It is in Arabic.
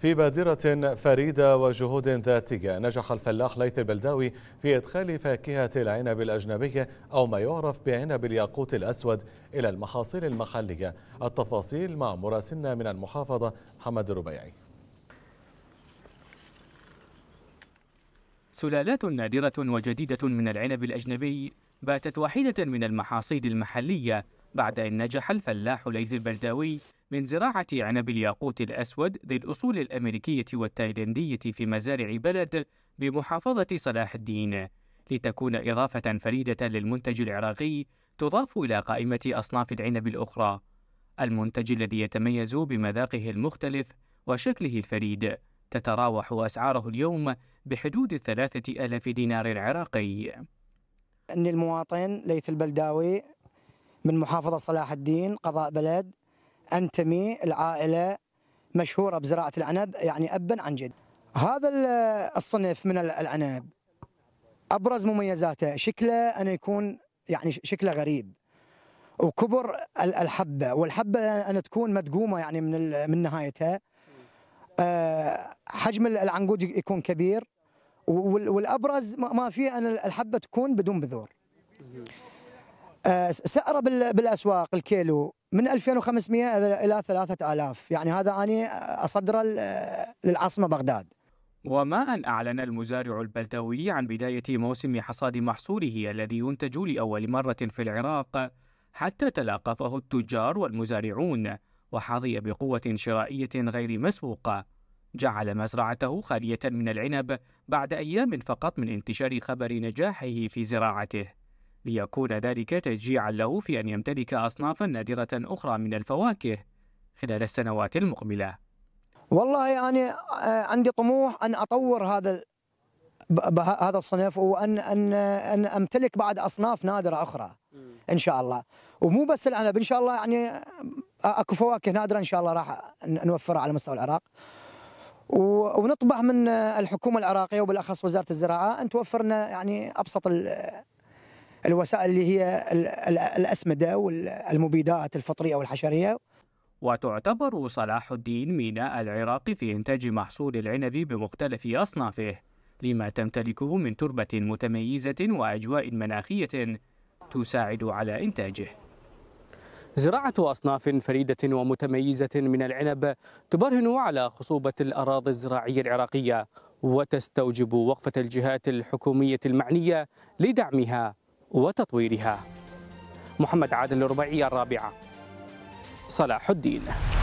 في بادرة فريدة وجهود ذاتية نجح الفلاح ليث البلداوي في إدخال فاكهة العنب الأجنبية أو ما يعرف بعنب الياقوت الأسود إلى المحاصيل المحلية التفاصيل مع مراسلنا من المحافظة حمد الربيعي سلالات نادرة وجديدة من العنب الأجنبي باتت واحدة من المحاصيل المحلية بعد أن نجح الفلاح ليث البلداوي من زراعة عنب الياقوت الأسود ذي الأصول الأمريكية والتايلندية في مزارع بلد بمحافظة صلاح الدين لتكون إضافة فريدة للمنتج العراقي تضاف إلى قائمة أصناف العنب الأخرى المنتج الذي يتميز بمذاقه المختلف وشكله الفريد تتراوح أسعاره اليوم بحدود الثلاثة ألاف دينار عراقي أن المواطن ليث البلداوي من محافظة صلاح الدين قضاء بلد انتمي العائله مشهوره بزراعه العنب يعني ابا عن جد. هذا الصنف من العنب ابرز مميزاته شكله انه يكون يعني شكله غريب وكبر الحبه والحبه ان تكون مدقومه يعني من من نهايتها آه، حجم العنقود يكون كبير والابرز ما فيه ان الحبه تكون بدون بذور آه، سعره بالاسواق الكيلو من 2500 الى 3000 يعني هذا اني اصدره للعاصمه بغداد وما أن أعلن المزارع البلدوي عن بداية موسم حصاد محصوله الذي ينتج لأول مرة في العراق حتى تلاقفه التجار والمزارعون وحظي بقوة شرائية غير مسبوقة جعل مزرعته خالية من العنب بعد أيام فقط من انتشار خبر نجاحه في زراعته ليكون ذلك تشجيعا له في أن يمتلك أصنافا نادرة أخرى من الفواكه خلال السنوات المقبلة والله أنا آه، عندي طموح أن أطور هذا هذا الصنف وان ان ان امتلك بعد اصناف نادره اخرى ان شاء الله ومو بس العنب ان شاء الله يعني اكو فواكه نادره ان شاء الله راح نوفرها على مستوى العراق ونطبع من الحكومه العراقيه وبالاخص وزاره الزراعه ان توفر لنا يعني ابسط الوسائل اللي هي الأسمدة والمبيدات الفطرية والحشرية وتعتبر صلاح الدين ميناء العراق في إنتاج محصول العنب بمختلف أصنافه لما تمتلكه من تربة متميزة وأجواء مناخية تساعد على إنتاجه زراعة أصناف فريدة ومتميزة من العنب تبرهن على خصوبة الأراضي الزراعية العراقية وتستوجب وقفة الجهات الحكومية المعنية لدعمها وتطويرها محمد عادل الربيعي الرابعة صلاح الدين